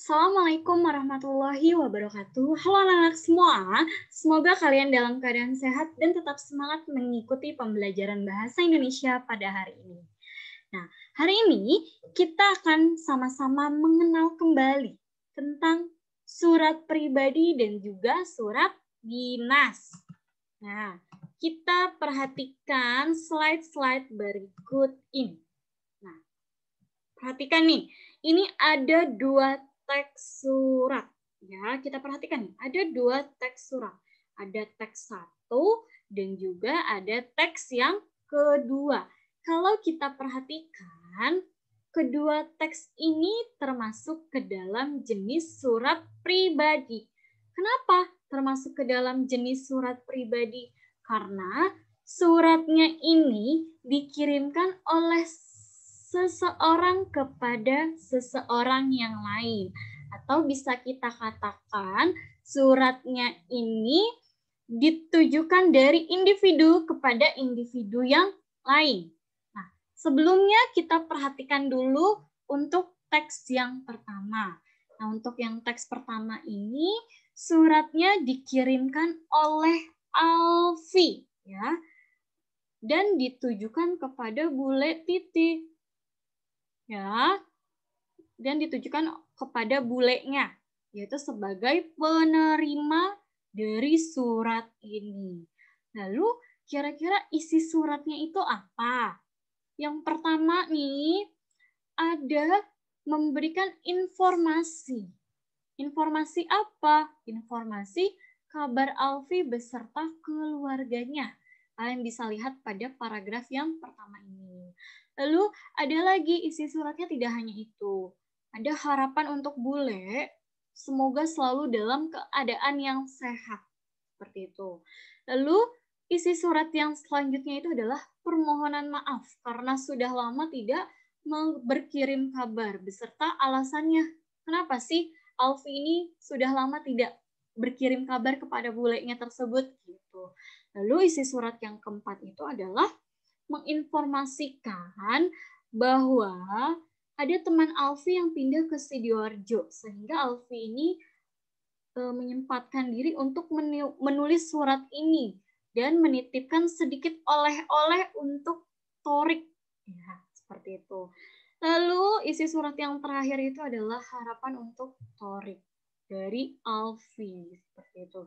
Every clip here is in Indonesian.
Assalamualaikum warahmatullahi wabarakatuh. Halo anak-anak semua, semoga kalian dalam keadaan sehat dan tetap semangat mengikuti pembelajaran bahasa Indonesia pada hari ini. Nah, hari ini kita akan sama-sama mengenal kembali tentang surat pribadi dan juga surat dinas. Nah, kita perhatikan slide-slide berikut ini. Nah, perhatikan nih, ini ada dua teks surat. Ya, kita perhatikan ada dua teks surat. Ada teks satu dan juga ada teks yang kedua. Kalau kita perhatikan, kedua teks ini termasuk ke dalam jenis surat pribadi. Kenapa termasuk ke dalam jenis surat pribadi? Karena suratnya ini dikirimkan oleh seseorang kepada seseorang yang lain. Atau bisa kita katakan suratnya ini ditujukan dari individu kepada individu yang lain. Nah, sebelumnya kita perhatikan dulu untuk teks yang pertama. Nah, untuk yang teks pertama ini suratnya dikirimkan oleh Alfi ya dan ditujukan kepada bule titik ya dan ditujukan kepada bulenya yaitu sebagai penerima dari surat ini. Lalu kira-kira isi suratnya itu apa? Yang pertama nih ada memberikan informasi. Informasi apa? Informasi kabar Alfi beserta keluarganya. Kalian bisa lihat pada paragraf yang pertama ini. Lalu ada lagi isi suratnya tidak hanya itu. Ada harapan untuk bule, semoga selalu dalam keadaan yang sehat. Seperti itu. Lalu isi surat yang selanjutnya itu adalah permohonan maaf karena sudah lama tidak berkirim kabar beserta alasannya. Kenapa sih Alfi ini sudah lama tidak berkirim kabar kepada bulenya tersebut gitu. Lalu isi surat yang keempat itu adalah menginformasikan bahwa ada teman Alfi yang pindah ke Sidoarjo sehingga Alfi ini e, menyempatkan diri untuk menulis surat ini dan menitipkan sedikit oleh-oleh untuk Torik ya seperti itu. Lalu isi surat yang terakhir itu adalah harapan untuk Torik dari Alfi seperti itu.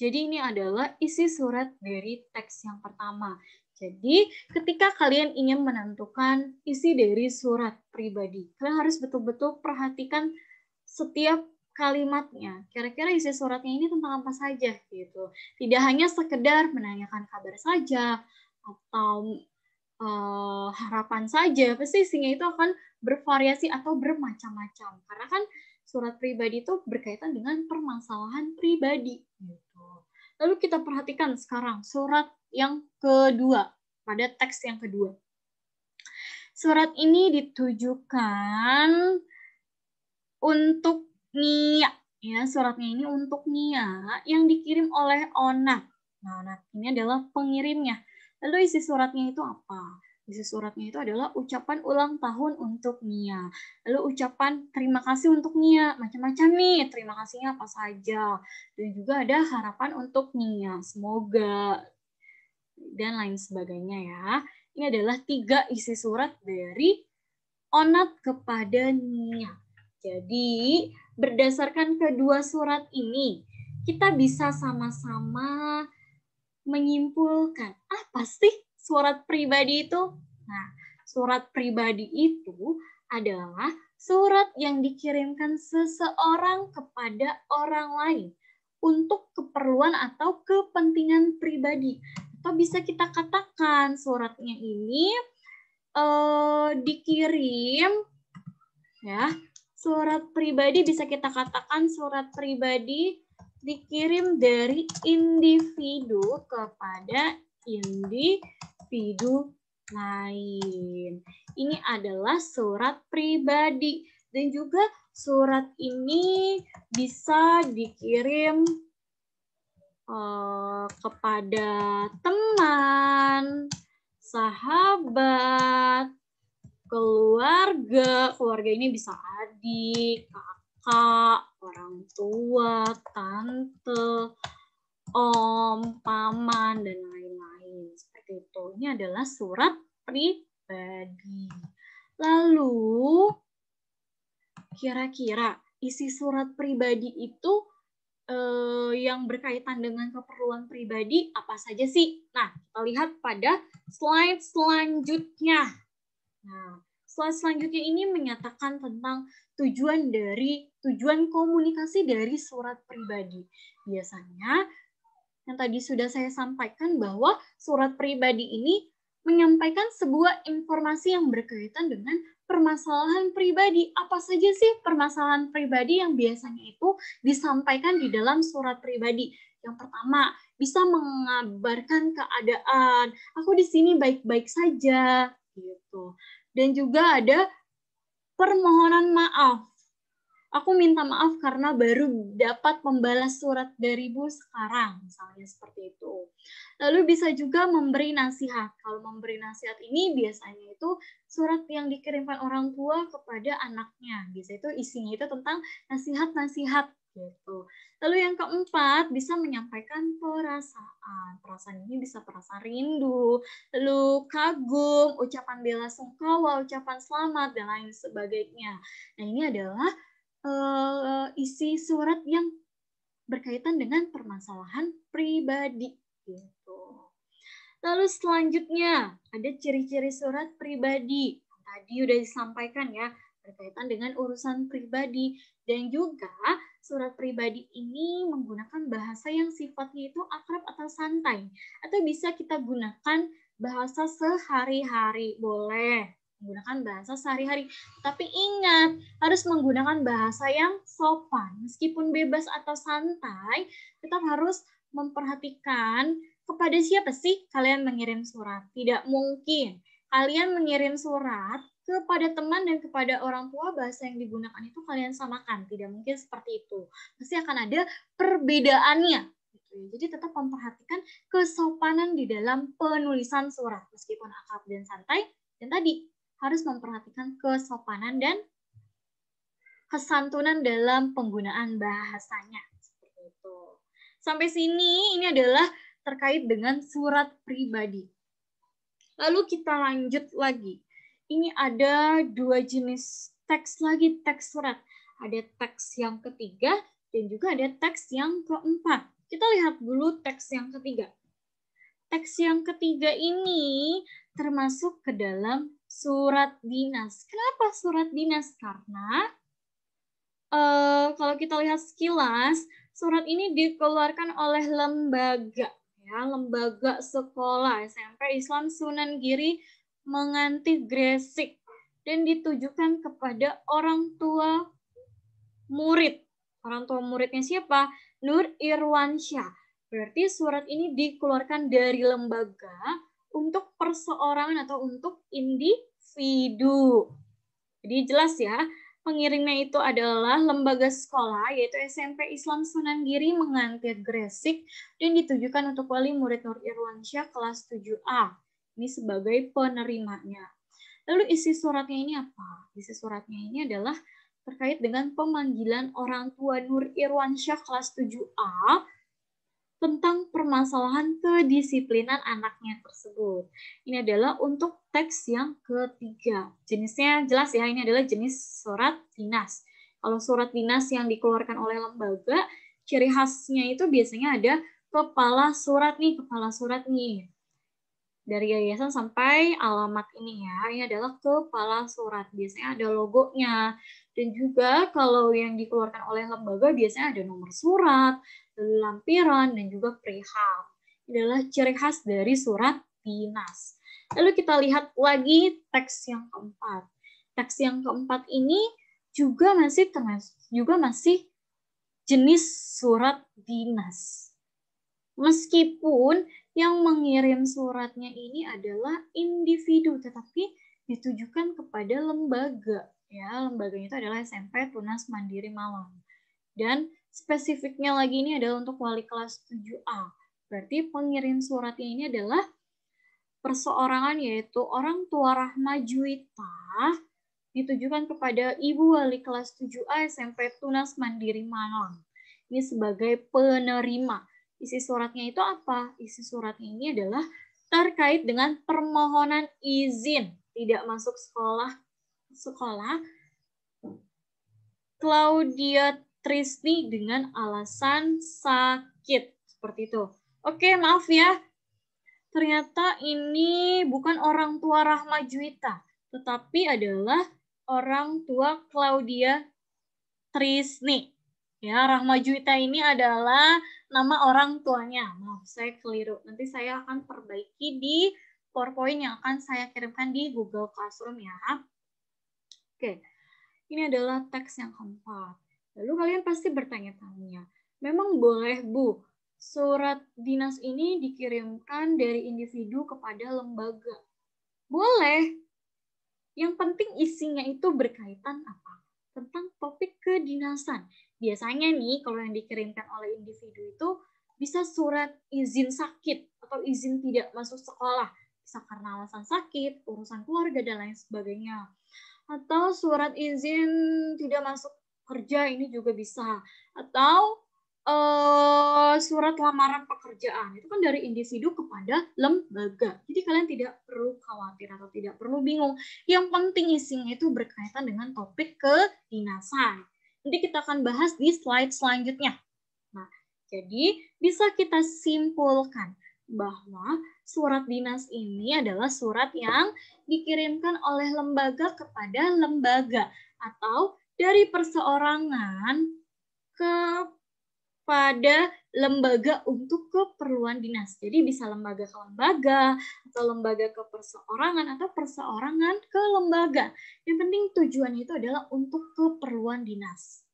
Jadi ini adalah isi surat dari teks yang pertama. Jadi, ketika kalian ingin menentukan isi dari surat pribadi, kalian harus betul-betul perhatikan setiap kalimatnya. Kira-kira isi suratnya ini tentang apa saja gitu. Tidak hanya sekedar menanyakan kabar saja atau uh, harapan saja, pasti isinya itu akan bervariasi atau bermacam-macam. Karena kan surat pribadi itu berkaitan dengan permasalahan pribadi gitu. Lalu kita perhatikan sekarang surat yang kedua, pada teks yang kedua. Surat ini ditujukan untuk Nia. Ya, suratnya ini untuk Nia yang dikirim oleh Ona. Nah, Ona ini adalah pengirimnya. Lalu isi suratnya itu apa? Isi suratnya itu adalah ucapan ulang tahun untuk Nia. Lalu ucapan terima kasih untuk Nia. Macam-macam nih, terima kasihnya apa saja. Dan juga ada harapan untuk Nia. Semoga dan lain sebagainya ya. Ini adalah tiga isi surat dari onat kepadanya. Jadi, berdasarkan kedua surat ini, kita bisa sama-sama menyimpulkan ah pasti surat pribadi itu? Nah, surat pribadi itu adalah surat yang dikirimkan seseorang kepada orang lain untuk keperluan atau kepentingan pribadi atau bisa kita katakan suratnya ini uh, dikirim ya surat pribadi bisa kita katakan surat pribadi dikirim dari individu kepada individu lain. Ini adalah surat pribadi dan juga surat ini bisa dikirim Eh, kepada teman, sahabat, keluarga. Keluarga ini bisa adik, kakak, orang tua, tante, om, paman, dan lain-lain. Seperti itu. Ini adalah surat pribadi. Lalu, kira-kira isi surat pribadi itu eh, yang berkaitan dengan keperluan pribadi apa saja sih? Nah, kita lihat pada slide selanjutnya. Nah, slide selanjutnya ini menyatakan tentang tujuan dari tujuan komunikasi dari surat pribadi. Biasanya yang tadi sudah saya sampaikan bahwa surat pribadi ini menyampaikan sebuah informasi yang berkaitan dengan permasalahan pribadi. Apa saja sih permasalahan pribadi yang biasanya itu disampaikan di dalam surat pribadi? Yang pertama, bisa mengabarkan keadaan, aku di sini baik-baik saja gitu. Dan juga ada permohonan maaf aku minta maaf karena baru dapat membalas surat dari darimu sekarang, misalnya seperti itu. Lalu bisa juga memberi nasihat. Kalau memberi nasihat ini biasanya itu surat yang dikirimkan orang tua kepada anaknya. Biasanya itu isinya itu tentang nasihat-nasihat gitu. Lalu yang keempat bisa menyampaikan perasaan. Perasaan ini bisa perasaan rindu, lalu kagum, ucapan bela sungkawa, ucapan selamat dan lain sebagainya. Nah, ini adalah uh, isi surat yang berkaitan dengan permasalahan pribadi gitu. Lalu selanjutnya ada ciri-ciri surat pribadi. Tadi sudah disampaikan ya berkaitan dengan urusan pribadi dan juga surat pribadi ini menggunakan bahasa yang sifatnya itu akrab atau santai atau bisa kita gunakan bahasa sehari-hari boleh menggunakan bahasa sehari-hari. Tapi ingat, harus menggunakan bahasa yang sopan. Meskipun bebas atau santai, tetap harus memperhatikan kepada siapa sih kalian mengirim surat. Tidak mungkin kalian mengirim surat kepada teman dan kepada orang tua bahasa yang digunakan itu kalian samakan tidak mungkin seperti itu pasti akan ada perbedaannya gitu ya. jadi tetap memperhatikan kesopanan di dalam penulisan surat meskipun akrab dan santai dan tadi harus memperhatikan kesopanan dan kesantunan dalam penggunaan bahasanya. Seperti itu. Sampai sini ini adalah terkait dengan surat pribadi. Lalu kita lanjut lagi. Ini ada dua jenis teks lagi, teks surat. Ada teks yang ketiga dan juga ada teks yang keempat. Kita lihat dulu teks yang ketiga. Teks yang ketiga ini termasuk ke dalam surat dinas. Kenapa surat dinas? Karena uh, kalau kita lihat sekilas, surat ini dikeluarkan oleh lembaga ya, lembaga sekolah SMP Islam Sunan Giri Menganti Gresik dan ditujukan kepada orang tua murid. Orang tua muridnya siapa? Nur Irwansyah. Berarti surat ini dikeluarkan dari lembaga untuk perseorangan atau untuk individu. Jadi jelas ya, pengiringnya itu adalah lembaga sekolah yaitu SMP Islam Sunan Giri Mengantir Gresik dan ditujukan untuk wali murid Nur Irwansyah kelas 7A. Ini sebagai penerimanya. Lalu isi suratnya ini apa? Isi suratnya ini adalah terkait dengan pemanggilan orang tua Nur Irwansyah kelas 7A tentang permasalahan kedisiplinan anaknya tersebut. Ini adalah untuk teks yang ketiga. Jenisnya jelas ya, ini adalah jenis surat dinas. Kalau surat dinas yang dikeluarkan oleh lembaga, ciri khasnya itu biasanya ada kepala surat nih, kepala surat nih. Dari yayasan sampai alamat ini ya, ini adalah kepala surat. Biasanya ada logonya. Dan juga kalau yang dikeluarkan oleh lembaga biasanya ada nomor surat, lampiran, dan juga perihal. Ini adalah ciri khas dari surat dinas. Lalu kita lihat lagi teks yang keempat. Teks yang keempat ini juga masih termasuk juga masih jenis surat dinas. Meskipun yang mengirim suratnya ini adalah individu, tetapi ditujukan kepada lembaga. Ya, lembaganya itu adalah SMP Tunas Mandiri Malang. Dan spesifiknya lagi ini adalah untuk wali kelas 7A. Berarti pengirim suratnya ini adalah perseorangan yaitu orang tua Rahma Juwita ditujukan kepada ibu wali kelas 7A SMP Tunas Mandiri Malang. Ini sebagai penerima. Isi suratnya itu apa? Isi suratnya ini adalah terkait dengan permohonan izin tidak masuk sekolah sekolah Claudia Trisni dengan alasan sakit. Seperti itu. Oke, maaf ya. Ternyata ini bukan orang tua Rahma Juwita, tetapi adalah orang tua Claudia Trisni. Ya, Rahma Juwita ini adalah nama orang tuanya. Maaf, saya keliru. Nanti saya akan perbaiki di PowerPoint yang akan saya kirimkan di Google Classroom ya. Oke, ini adalah teks yang keempat. Lalu kalian pasti bertanya-tanya, memang boleh Bu, surat dinas ini dikirimkan dari individu kepada lembaga? Boleh. Yang penting isinya itu berkaitan apa? Tentang topik kedinasan. Biasanya nih kalau yang dikirimkan oleh individu itu bisa surat izin sakit atau izin tidak masuk sekolah. Bisa karena alasan sakit, urusan keluarga, dan lain sebagainya. Atau surat izin tidak masuk kerja ini juga bisa atau uh, surat lamaran pekerjaan itu kan dari individu kepada lembaga jadi kalian tidak perlu khawatir atau tidak perlu bingung yang penting isinya itu berkaitan dengan topik kedinasan nanti kita akan bahas di slide selanjutnya nah jadi bisa kita simpulkan bahwa surat dinas ini adalah surat yang dikirimkan oleh lembaga kepada lembaga atau dari perseorangan kepada lembaga untuk keperluan dinas. Jadi bisa lembaga ke lembaga, atau lembaga ke perseorangan, atau perseorangan ke lembaga. Yang penting tujuan itu adalah untuk keperluan dinas.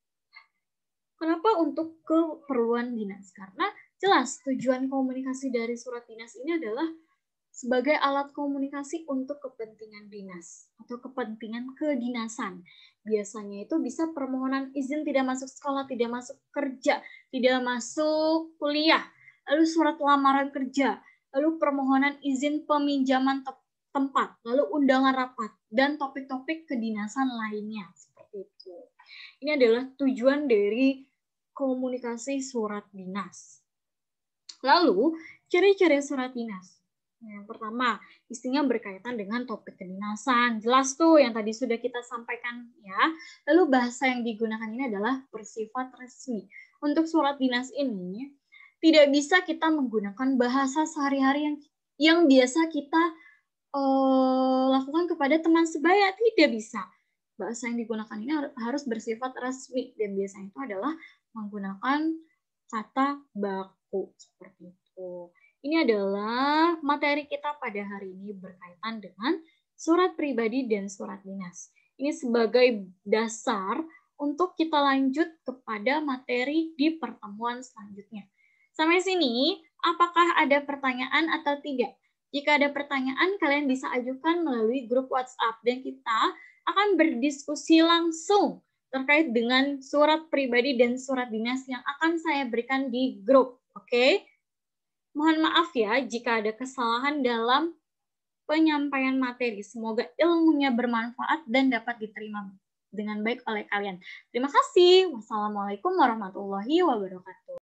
Kenapa untuk keperluan dinas? Karena jelas tujuan komunikasi dari surat dinas ini adalah sebagai alat komunikasi untuk kepentingan dinas atau kepentingan kedinasan. Biasanya itu bisa permohonan izin tidak masuk sekolah, tidak masuk kerja, tidak masuk kuliah, lalu surat lamaran kerja, lalu permohonan izin peminjaman te tempat, lalu undangan rapat, dan topik-topik kedinasan lainnya. Seperti itu. Ini adalah tujuan dari komunikasi surat dinas. Lalu, ciri-ciri surat dinas yang pertama, isinya berkaitan dengan topik kedinasan. Jelas tuh yang tadi sudah kita sampaikan ya. Lalu bahasa yang digunakan ini adalah bersifat resmi. Untuk surat dinas ini tidak bisa kita menggunakan bahasa sehari-hari yang yang biasa kita uh, lakukan kepada teman sebaya tidak bisa. Bahasa yang digunakan ini harus bersifat resmi dan biasanya itu adalah menggunakan kata baku seperti itu. Ini adalah materi kita pada hari ini berkaitan dengan surat pribadi dan surat dinas. Ini sebagai dasar untuk kita lanjut kepada materi di pertemuan selanjutnya. Sampai sini, apakah ada pertanyaan atau tidak? Jika ada pertanyaan, kalian bisa ajukan melalui grup WhatsApp dan kita akan berdiskusi langsung terkait dengan surat pribadi dan surat dinas yang akan saya berikan di grup. Oke, okay? Mohon maaf ya jika ada kesalahan dalam penyampaian materi. Semoga ilmunya bermanfaat dan dapat diterima dengan baik oleh kalian. Terima kasih. Wassalamualaikum warahmatullahi wabarakatuh.